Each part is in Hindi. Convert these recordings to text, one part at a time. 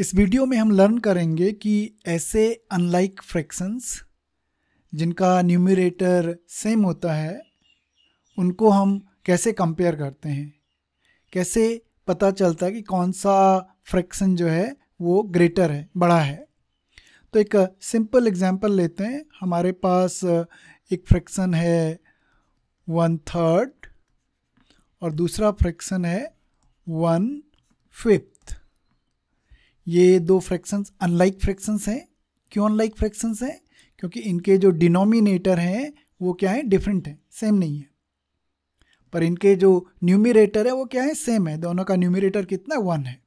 इस वीडियो में हम लर्न करेंगे कि ऐसे अनलाइक फ्रैक्शंस जिनका न्यूमिरेटर सेम होता है उनको हम कैसे कंपेयर करते हैं कैसे पता चलता है कि कौन सा फ्रैक्शन जो है वो ग्रेटर है बड़ा है तो एक सिंपल एग्जांपल लेते हैं हमारे पास एक फ्रैक्शन है वन थर्ड और दूसरा फ्रैक्शन है वन फिफ्थ ये दो फ्रैक्शंस अनलाइक फ्रैक्शंस हैं क्यों अनलाइक फ्रैक्शंस हैं क्योंकि इनके जो डिनोमिनेटर हैं वो क्या है डिफरेंट है सेम नहीं है पर इनके जो न्यूमिरेटर है वो क्या है सेम है दोनों का न्यूमिरेटर कितना वन है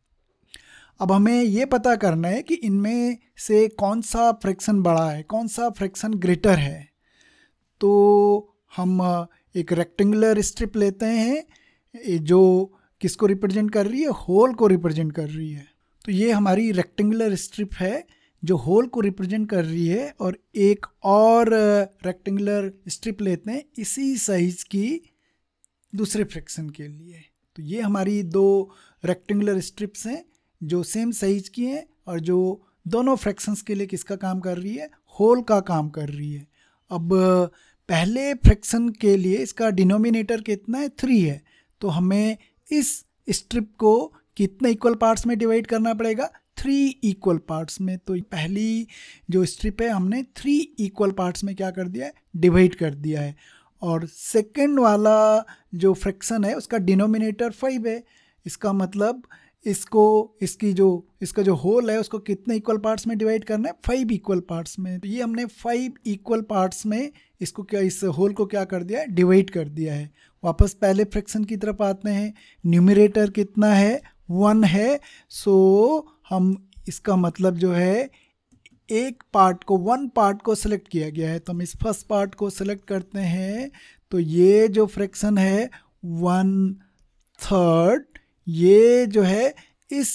अब हमें ये पता करना है कि इनमें से कौन सा फ्रैक्शन बड़ा है कौन सा फ्रैक्शन ग्रेटर है तो हम एक रेक्टेंगुलर स्ट्रिप लेते हैं जो किसको रिप्रेजेंट कर रही है होल को रिप्रेजेंट कर रही है तो ये हमारी रेक्टेंगुलर स्ट्रिप है जो होल को रिप्रेजेंट कर रही है और एक और रेक्टेंगुलर स्ट्रिप लेते हैं इसी साइज की दूसरे फ्रैक्शन के लिए तो ये हमारी दो रेक्टेंगुलर स्ट्रिप्स हैं जो सेम साइज की हैं और जो दोनों फ्रैक्शंस के लिए किसका काम कर रही है होल का काम कर रही है अब पहले फ्रैक्शन के लिए इसका डिनोमिनेटर कितना है थ्री है तो हमें इस स्ट्रिप को कितने इक्वल पार्ट्स में डिवाइड करना पड़ेगा थ्री इक्वल पार्ट्स में तो पहली जो स्ट्रिप है हमने थ्री इक्वल पार्ट्स में क्या कर दिया है डिवाइड कर दिया है और सेकेंड वाला जो फ्रैक्शन है उसका डिनोमिनेटर फाइव है इसका मतलब इसको इसकी जो इसका जो होल है उसको कितने इक्वल पार्ट्स में डिवाइड करना है फाइव इक्वल पार्ट्स में तो ये हमने फाइव इक्वल पार्ट्स में इसको क्या इस होल को क्या कर दिया है डिवाइड कर दिया है वापस पहले फ्रैक्शन की तरफ आते हैं न्यूमिनेटर कितना है वन है सो हम इसका मतलब जो है एक पार्ट को वन पार्ट को सिलेक्ट किया गया है तो हम इस फर्स्ट पार्ट को सिलेक्ट करते हैं तो ये जो फ्रैक्शन है वन थर्ड ये जो है इस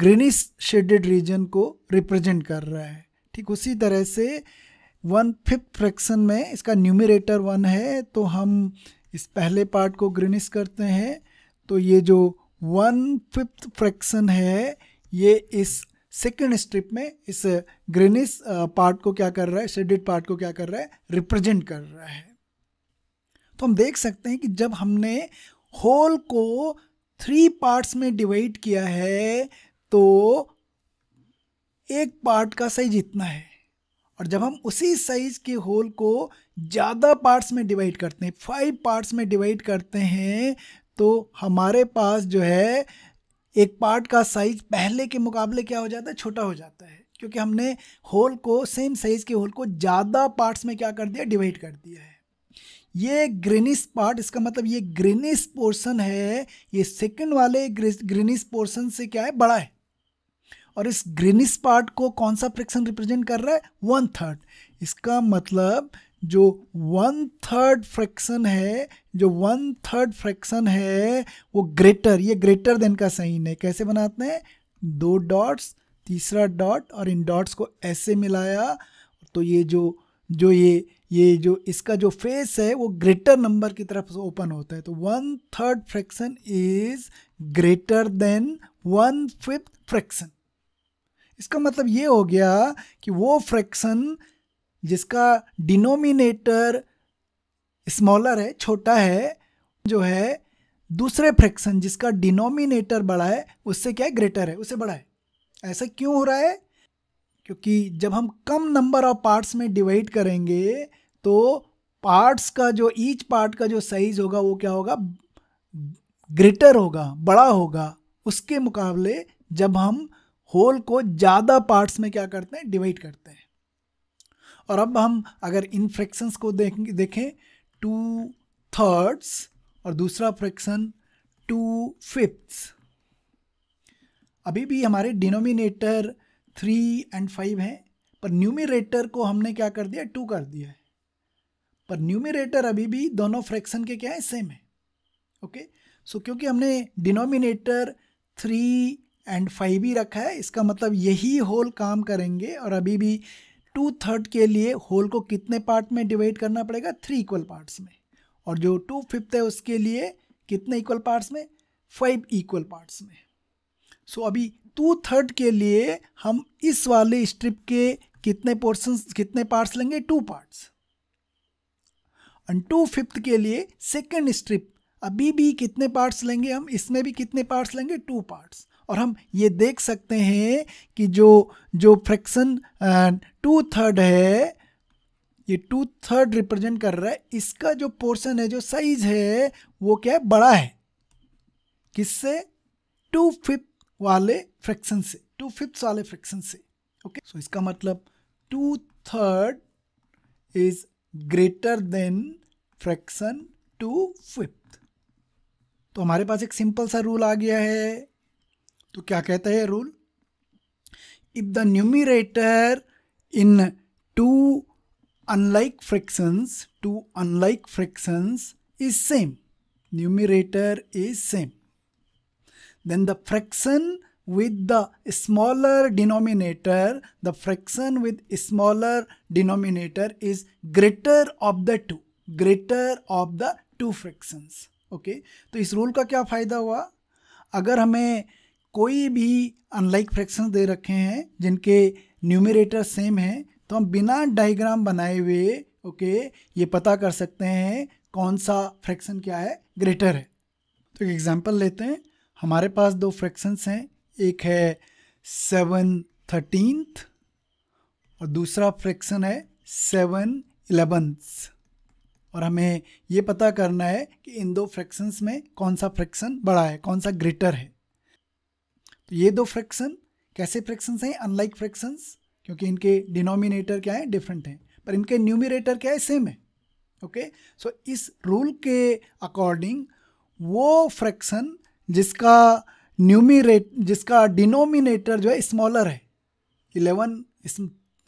ग्रीनिश शेडेड रीजन को रिप्रेजेंट कर रहा है ठीक उसी तरह से वन फिफ्थ फ्रैक्शन में इसका न्यूमिरेटर वन है तो हम इस पहले पार्ट को ग्रीनिश करते हैं तो ये जो वन फिफ्थ फ्रैक्शन है ये इस सेकेंड स्ट्रिप में इस ग्रेनिस पार्ट को क्या कर रहा है शेडिड पार्ट को क्या कर रहा है रिप्रेजेंट कर रहा है तो हम देख सकते हैं कि जब हमने होल को थ्री पार्ट्स में डिवाइड किया है तो एक पार्ट का साइज इतना है और जब हम उसी साइज के होल को ज़्यादा पार्ट्स में डिवाइड करते हैं फाइव पार्ट्स में डिवाइड करते हैं तो हमारे पास जो है एक पार्ट का साइज पहले के मुकाबले क्या हो जाता है छोटा हो जाता है क्योंकि हमने होल को सेम साइज के होल को ज़्यादा पार्ट्स में क्या कर दिया डिवाइड कर दिया है ये ग्रीनिश पार्ट इसका मतलब ये ग्रीनिस पोर्शन है ये सेकंड वाले ग्रीनिस पोर्शन से क्या है बड़ा है और इस ग्रीनिश पार्ट को कौन सा फ्रिक्शन रिप्रेजेंट कर रहा है वन थर्ड इसका मतलब जो वन थर्ड फ्रैक्शन है जो वन थर्ड फ्रैक्शन है वो ग्रेटर ये ग्रेटर देन का साइन है कैसे बनाते हैं दो डॉट्स तीसरा डॉट और इन डॉट्स को ऐसे मिलाया तो ये जो जो ये ये जो इसका जो फेस है वो ग्रेटर नंबर की तरफ ओपन होता है तो one third fraction is greater than one fifth fraction इसका मतलब ये हो गया कि वो फ्रैक्शन जिसका डिनोमिनेटर स्मॉलर है छोटा है जो है दूसरे फ्रैक्शन जिसका डिनोमिनेटर बड़ा है उससे क्या है ग्रेटर है उससे बड़ा है ऐसा क्यों हो रहा है क्योंकि जब हम कम नंबर ऑफ पार्ट्स में डिवाइड करेंगे तो पार्ट्स का जो ईच पार्ट का जो साइज होगा वो क्या होगा ग्रेटर होगा बड़ा होगा उसके मुकाबले जब हम होल को ज़्यादा पार्ट्स में क्या करते हैं डिवाइड करते हैं और अब हम अगर इन फ्रैक्शंस को देखें देखें टू थर्ड्स और दूसरा फ्रैक्शन टू फिफ्थ्स अभी भी हमारे डिनोमिनेटर थ्री एंड फाइव हैं पर न्यूमिरेटर को हमने क्या कर दिया टू कर दिया है पर न्यूमिरेटर अभी भी दोनों फ्रैक्शन के क्या है सेम है ओके सो क्योंकि हमने डिनोमिनेटर थ्री एंड फाइव ही रखा है इसका मतलब यही होल काम करेंगे और अभी भी टू थर्ड के लिए होल को कितने पार्ट में डिवाइड करना पड़ेगा थ्री इक्वल पार्ट्स में और जो टू फिफ्थ है उसके लिए कितने इक्वल पार्ट्स में फाइव इक्वल पार्ट्स में सो so, अभी टू थर्ड के लिए हम इस वाले स्ट्रिप के कितने पोर्सन कितने पार्ट्स लेंगे two parts and two fifth के लिए सेकेंड स्ट्रिप अभी भी कितने पार्ट्स लेंगे हम इसमें भी कितने पार्ट्स लेंगे टू पार्ट्स और हम ये देख सकते हैं कि जो जो फ्रैक्शन टू थर्ड है ये टू थर्ड रिप्रेजेंट कर रहा है इसका जो पोर्शन है जो साइज है वो क्या है बड़ा है किससे टू फिफ्थ वाले फ्रैक्शन से टू फिफ्थ वाले फ्रैक्शन से ओके सो so, इसका मतलब two third is greater than fraction two fifth तो हमारे पास एक सिंपल सा रूल आ गया है तो क्या कहता है rule if the numerator in two unlike fractions two unlike fractions is same numerator is same then the fraction with the smaller denominator the fraction with smaller denominator is greater of the two greater of the two fractions okay तो इस रूल का क्या फायदा हुआ अगर हमें कोई भी अनलाइक फ्रैक्शन दे रखे हैं जिनके न्यूमिरेटर सेम हैं तो हम बिना डायग्राम बनाए हुए ओके ये पता कर सकते हैं कौन सा फ्रैक्शन क्या है ग्रेटर है तो एक एग्जांपल लेते हैं हमारे पास दो फ्रैक्शंस हैं एक है सेवन थर्टीनथ और दूसरा फ्रैक्शन है सेवन इलेवंथ और हमें ये पता करना है कि इन दो फ्रैक्शंस में कौन सा फ्रैक्शन बड़ा है कौन सा ग्रेटर है तो ये दो फ्रैक्शन कैसे फ्रैक्शंस हैं अनलाइक फ्रैक्शंस क्योंकि इनके डिनोमिनेटर क्या है डिफरेंट हैं पर इनके न्यूमिनेटर क्या है सेम है ओके सो इस रूल के अकॉर्डिंग वो फ्रैक्शन जिसका न्यूमिरेट जिसका डिनोमिनेटर जो है स्मॉलर है इलेवन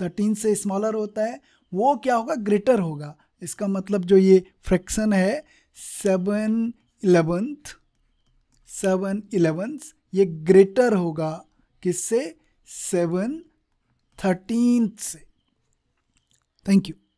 थर्टीन से स्मॉलर होता है वो क्या होगा ग्रेटर होगा इसका मतलब जो ये फ्रैक्शन है सेवन इलेवंथ सेवन इलेवंथ ये ग्रेटर होगा किससे सेवन थर्टीन से थैंक यू